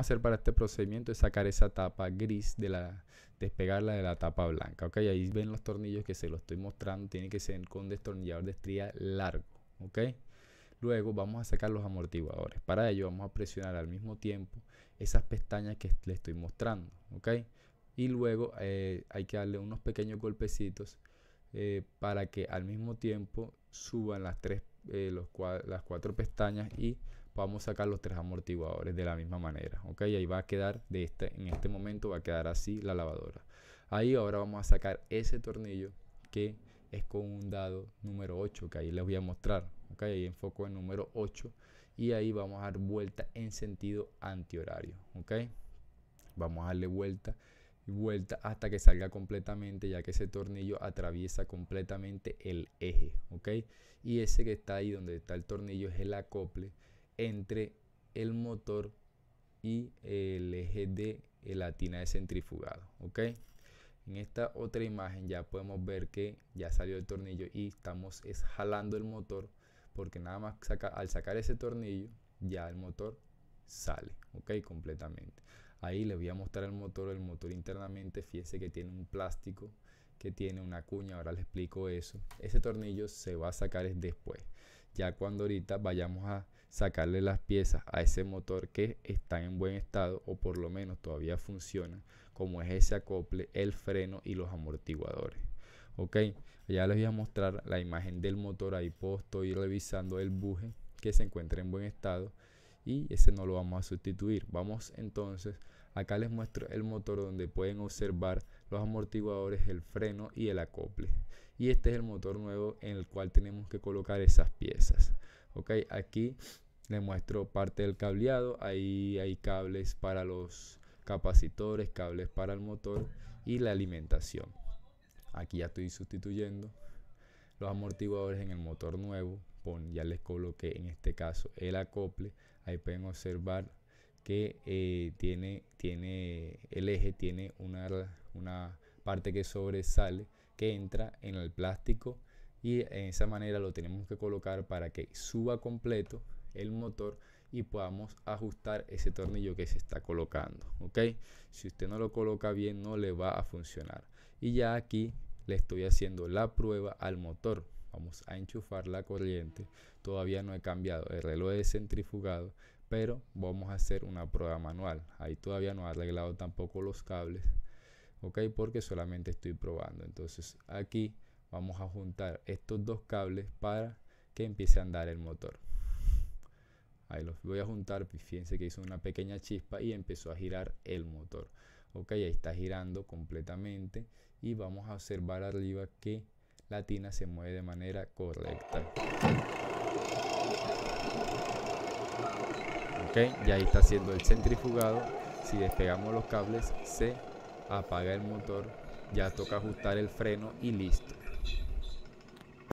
hacer para este procedimiento es sacar esa tapa gris de la despegarla de la tapa blanca ok ahí ven los tornillos que se los estoy mostrando tiene que ser con destornillador de estría largo ok luego vamos a sacar los amortiguadores para ello vamos a presionar al mismo tiempo esas pestañas que le estoy mostrando ok y luego eh, hay que darle unos pequeños golpecitos eh, para que al mismo tiempo suban las tres eh, los las cuatro pestañas y vamos a sacar los tres amortiguadores de la misma manera. Ok, ahí va a quedar, de este, en este momento va a quedar así la lavadora. Ahí ahora vamos a sacar ese tornillo que es con un dado número 8, que ahí les voy a mostrar. Ok, ahí enfoco el número 8 y ahí vamos a dar vuelta en sentido antihorario. Ok, vamos a darle vuelta y vuelta hasta que salga completamente, ya que ese tornillo atraviesa completamente el eje. Ok, y ese que está ahí donde está el tornillo es el acople entre el motor y el eje de latina de centrifugado. ¿ok? En esta otra imagen ya podemos ver que ya salió el tornillo y estamos jalando el motor porque nada más al sacar ese tornillo ya el motor sale, ok, completamente. Ahí les voy a mostrar el motor, el motor internamente, fíjense que tiene un plástico, que tiene una cuña, ahora les explico eso. Ese tornillo se va a sacar después, ya cuando ahorita vayamos a sacarle las piezas a ese motor que está en buen estado o por lo menos todavía funciona, como es ese acople, el freno y los amortiguadores. Ok, ya les voy a mostrar la imagen del motor, ahí puedo estoy revisando el buje que se encuentra en buen estado y ese no lo vamos a sustituir. Vamos entonces, acá les muestro el motor donde pueden observar los amortiguadores, el freno y el acople. Y este es el motor nuevo en el cual tenemos que colocar esas piezas. Ok, aquí le muestro parte del cableado. Ahí hay cables para los capacitores, cables para el motor y la alimentación. Aquí ya estoy sustituyendo los amortiguadores en el motor nuevo. ya les coloqué en este caso el acople. Ahí pueden observar que eh, tiene, tiene el eje, tiene una, una parte que sobresale que entra en el plástico y en esa manera lo tenemos que colocar para que suba completo el motor y podamos ajustar ese tornillo que se está colocando. ¿ok? Si usted no lo coloca bien no le va a funcionar. Y ya aquí le estoy haciendo la prueba al motor. Vamos a enchufar la corriente. Todavía no he cambiado el reloj de centrifugado, pero vamos a hacer una prueba manual. Ahí todavía no he arreglado tampoco los cables, ¿ok? Porque solamente estoy probando. Entonces aquí vamos a juntar estos dos cables para que empiece a andar el motor. Ahí los voy a juntar, pues, fíjense que hizo una pequeña chispa y empezó a girar el motor. Ok, ahí está girando completamente y vamos a observar arriba que la tina se mueve de manera correcta. Ok, ya ahí está haciendo el centrifugado. Si despegamos los cables se apaga el motor, ya toca ajustar el freno y listo.